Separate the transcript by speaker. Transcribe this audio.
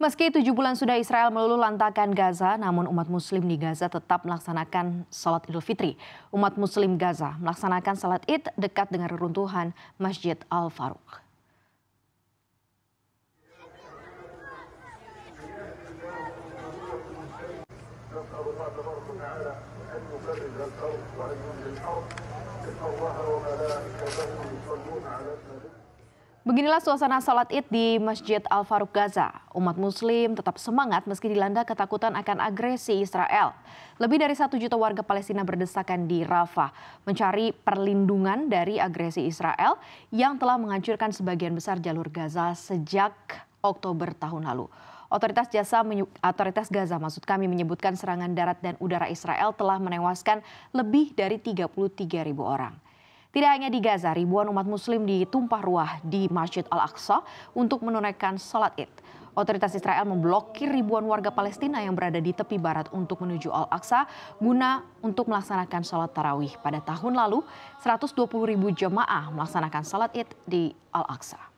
Speaker 1: Meski tujuh bulan sudah Israel melulu lantakan Gaza, namun umat muslim di Gaza tetap melaksanakan salat idul fitri. Umat muslim Gaza melaksanakan salat id dekat dengan reruntuhan Masjid Al-Faruq. Beginilah suasana salat Id di Masjid Al Faruq Gaza. Umat Muslim tetap semangat meski dilanda ketakutan akan agresi Israel. Lebih dari satu juta warga Palestina berdesakan di Rafah mencari perlindungan dari agresi Israel yang telah menghancurkan sebagian besar jalur Gaza sejak Oktober tahun lalu. Otoritas Jasa Otoritas Gaza maksud kami menyebutkan serangan darat dan udara Israel telah menewaskan lebih dari 33 ribu orang. Tidak hanya di Gaza, ribuan umat muslim ditumpah ruah di Masjid Al-Aqsa untuk menunaikan salat id. Otoritas Israel memblokir ribuan warga Palestina yang berada di tepi barat untuk menuju Al-Aqsa guna untuk melaksanakan salat tarawih. Pada tahun lalu, 120 ribu jemaah melaksanakan salat id di Al-Aqsa.